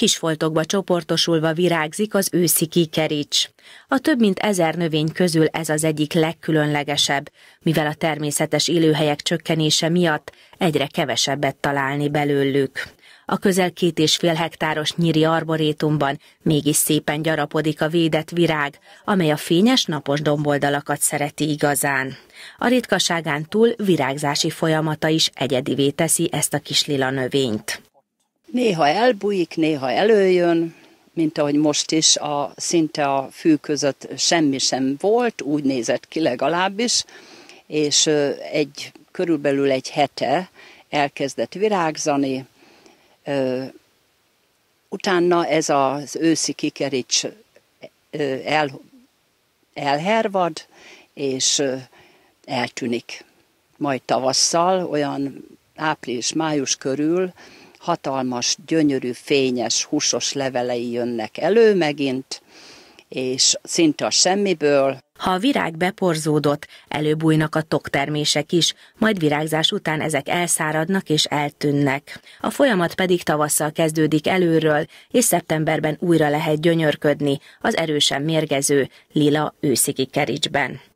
Kisfoltokba csoportosulva virágzik az őszi kikerics. A több mint ezer növény közül ez az egyik legkülönlegesebb, mivel a természetes élőhelyek csökkenése miatt egyre kevesebbet találni belőlük. A közel két és fél hektáros nyíri arborétumban mégis szépen gyarapodik a védett virág, amely a fényes napos domboldalakat szereti igazán. A ritkaságán túl virágzási folyamata is egyedivé teszi ezt a kis lila növényt. Néha elbújik, néha előjön, mint ahogy most is a, szinte a fű között semmi sem volt, úgy nézett ki legalábbis, és egy körülbelül egy hete elkezdett virágzani, utána ez az őszi kikerics el, elhervad, és eltűnik. Majd tavasszal, olyan április-május körül hatalmas, gyönyörű, fényes, húsos levelei jönnek elő megint, és szinte a semmiből. Ha a virág beporzódott, előbújnak a toktermések is, majd virágzás után ezek elszáradnak és eltűnnek. A folyamat pedig tavasszal kezdődik előről, és szeptemberben újra lehet gyönyörködni az erősen mérgező, lila őszikikericsben. kericsben.